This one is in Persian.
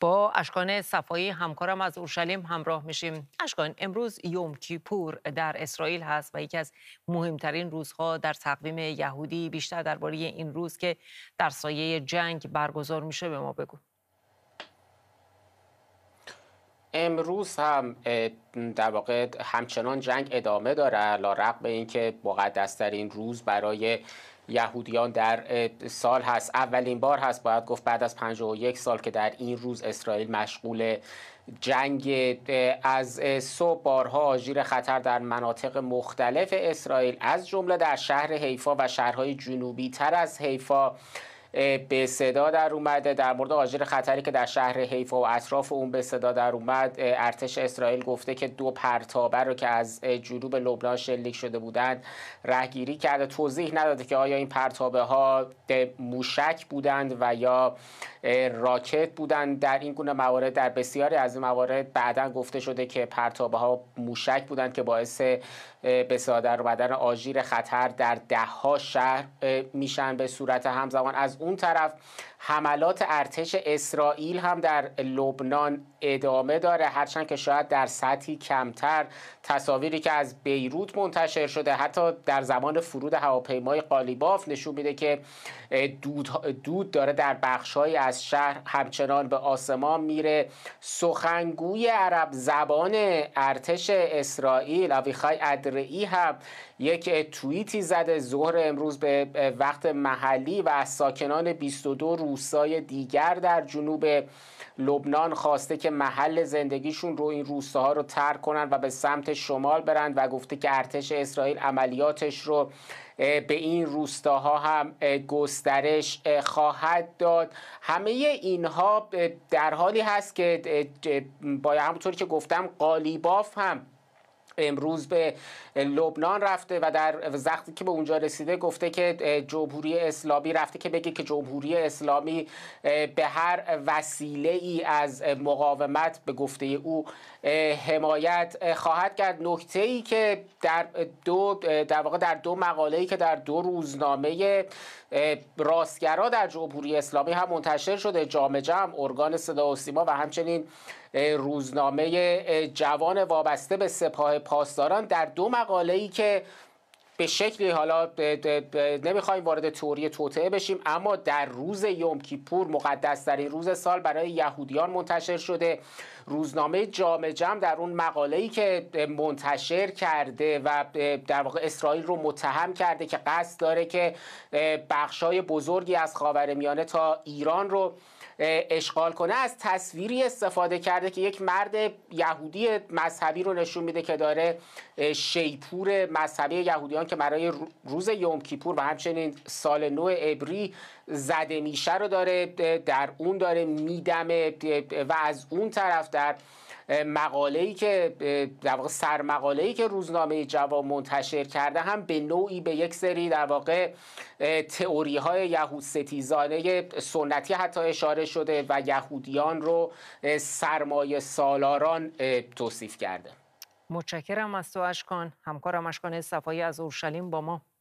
با اشکان صفایی همکارم از اورشلیم همراه میشیم اشکان امروز یوم کیپور در اسرائیل هست و یکی از مهمترین روزها در تقویم یهودی بیشتر درباره این روز که در سایه جنگ برگزار میشه به ما بگو امروز هم در واقع همچنان جنگ ادامه داره لا به اینکه مقدسترین روز برای یهودیان در سال هست اولین بار هست باید گفت بعد از 51 سال که در این روز اسرائیل مشغول جنگ از صبح بارها آژیر خطر در مناطق مختلف اسرائیل از جمله در شهر حیفا و شهرهای جنوبی تر از حیفا به صدا در اومده در مورد آژیر خطری که در شهر حیفا و اطراف اون به صدا در اومد ارتش اسرائیل گفته که دو پرتابه رو که از جنوب لبنان شلیک شده بودند رهگیری کرده توضیح نداده که آیا این پرتابه ها موشک بودند و یا راکت بودند در این گونه موارد در بسیاری از این موارد بعدا گفته شده که پرتابه ها موشک بودند که باعث به صدا در آژیر خطر در ده ها شهر میشن به صورت همزمان از اون طرف حملات ارتش اسرائیل هم در لبنان ادامه داره هرچند که شاید در سطحی کمتر تصاویری که از بیروت منتشر شده حتی در زمان فرود هواپیمای قالیباف نشون میده که دود, داره در بخشهایی از شهر همچنان به آسمان میره سخنگوی عرب زبان ارتش اسرائیل اویخای ادرعی هم یک توییتی زده ظهر امروز به وقت محلی و ساکنان ساکنان 22 روستای دیگر در جنوب لبنان خواسته که محل زندگیشون رو این روستاها رو ترک کنن و به سمت شمال برند و گفته که ارتش اسرائیل عملیاتش رو به این روستاها هم گسترش خواهد داد همه اینها در حالی هست که با همونطوری که گفتم قالیباف هم امروز به لبنان رفته و در زختی که به اونجا رسیده گفته که جمهوری اسلامی رفته که بگه که جمهوری اسلامی به هر وسیله ای از مقاومت به گفته او حمایت خواهد کرد نکته ای که در دو در واقع در دو مقاله ای که در دو روزنامه راستگرا در جمهوری اسلامی هم منتشر شده جامعه ارگان صدا و سیما و همچنین روزنامه جوان وابسته به سپاه پاسداران در دو مقاله ای که به شکلی حالا نمیخوایم وارد توری توطعه بشیم اما در روز یوم کیپور مقدس در این روز سال برای یهودیان منتشر شده روزنامه جام جمع در اون مقاله ای که منتشر کرده و در واقع اسرائیل رو متهم کرده که قصد داره که بخشای بزرگی از خاورمیانه تا ایران رو اشغال کنه از تصویری استفاده کرده که یک مرد یهودی مذهبی رو نشون میده که داره شیپور مذهبی یهودیان که برای روز یوم کیپور و همچنین سال نو عبری زده میشه رو داره در اون داره میدمه و از اون طرف در مقاله ای که در واقع سر مقاله ای که روزنامه جواب منتشر کرده هم به نوعی به یک سری در واقع تئوری های یهود ستیزانه سنتی حتی اشاره شده و یهودیان رو سرمایه سالاران توصیف کرده متشکرم از تو اشکان همکارم اشکان صفایی از اورشلیم با ما